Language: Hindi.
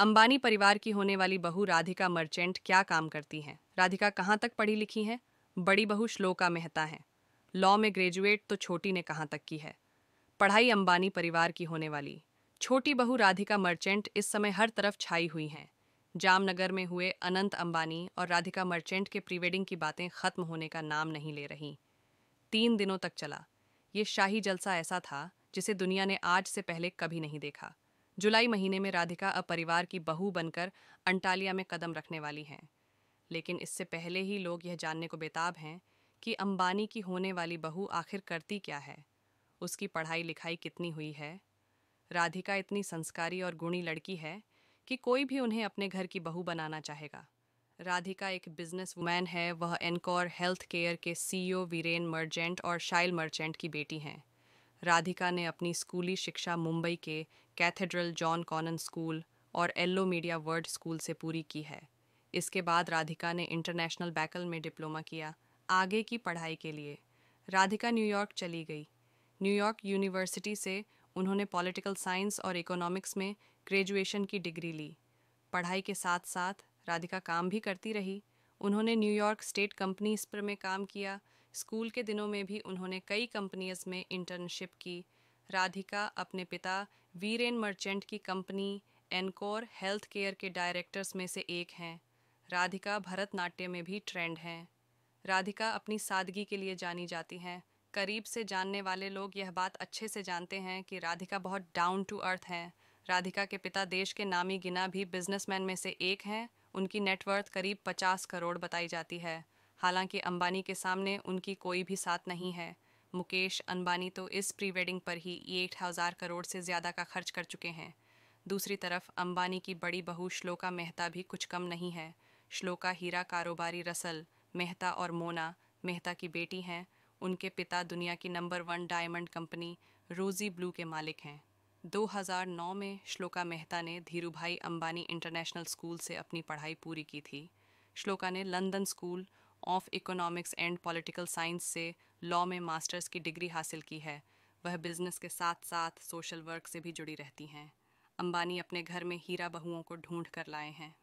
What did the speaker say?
अंबानी परिवार की होने वाली बहू राधिका मर्चेंट क्या काम करती हैं राधिका कहाँ तक पढ़ी लिखी हैं बड़ी बहू श्लोका मेहता हैं लॉ में ग्रेजुएट तो छोटी ने कहाँ तक की है पढ़ाई अंबानी परिवार की होने वाली छोटी बहू राधिका मर्चेंट इस समय हर तरफ छाई हुई हैं जामनगर में हुए अनंत अंबानी और राधिका मर्चेंट के प्री वेडिंग की बातें खत्म होने का नाम नहीं ले रही तीन दिनों तक चला ये शाही जलसा ऐसा था जिसे दुनिया ने आज से पहले कभी नहीं देखा जुलाई महीने में राधिका अब परिवार की बहू बनकर अंटालिया में कदम रखने वाली हैं लेकिन इससे पहले ही लोग यह जानने को बेताब हैं कि अंबानी की होने वाली बहू आखिर करती क्या है उसकी पढ़ाई लिखाई कितनी हुई है राधिका इतनी संस्कारी और गुणी लड़की है कि कोई भी उन्हें अपने घर की बहू बनाना चाहेगा राधिका एक बिजनेस वुमैन है वह एनकोर हेल्थ केयर के सीईओ वीरेन मर्चेंट और शाइल मर्चेंट की बेटी हैं राधिका ने अपनी स्कूली शिक्षा मुंबई के कैथेड्रल जॉन कॉनन स्कूल और एल्लो मीडिया वर्ल्ड स्कूल से पूरी की है इसके बाद राधिका ने इंटरनेशनल बैकल में डिप्लोमा किया आगे की पढ़ाई के लिए राधिका न्यूयॉर्क चली गई न्यूयॉर्क यूनिवर्सिटी से उन्होंने पॉलिटिकल साइंस और इकोनॉमिक्स में ग्रेजुएशन की डिग्री ली पढ़ाई के साथ साथ राधिका काम भी करती रही उन्होंने न्यूयॉर्क स्टेट कंपनी में काम किया स्कूल के दिनों में भी उन्होंने कई कंपनीज में इंटर्नशिप की राधिका अपने पिता वीरेन मर्चेंट की कंपनी एनकोर हेल्थ केयर के डायरेक्टर्स में से एक हैं राधिका भरतनाट्य में भी ट्रेंड हैं राधिका अपनी सादगी के लिए जानी जाती हैं करीब से जानने वाले लोग यह बात अच्छे से जानते हैं कि राधिका बहुत डाउन टू अर्थ हैं राधिका के पिता देश के नामी गिना भी बिजनेसमैन में से एक हैं उनकी नेटवर्थ करीब 50 करोड़ बताई जाती है हालांकि अंबानी के सामने उनकी कोई भी साथ नहीं है मुकेश अंबानी तो इस प्री वेडिंग पर ही एक हज़ार करोड़ से ज़्यादा का खर्च कर चुके हैं दूसरी तरफ अंबानी की बड़ी बहू श्लोका मेहता भी कुछ कम नहीं है श्लोका हीरा कारोबारी रसल मेहता और मोना मेहता की बेटी हैं उनके पिता दुनिया की number one diamond company Rosy Blue के मालिक हैं 2009 में श्लोका मेहता ने धीरू भाई अम्बानी इंटरनेशनल स्कूल से अपनी पढ़ाई पूरी की थी श्लोका ने London School of Economics and Political Science से लॉ में मास्टर्स की डिग्री हासिल की है वह बिजनेस के साथ साथ सोशल वर्क से भी जुड़ी रहती हैं अंबानी अपने घर में हीरा बहुओं को ढूंढ कर लाए हैं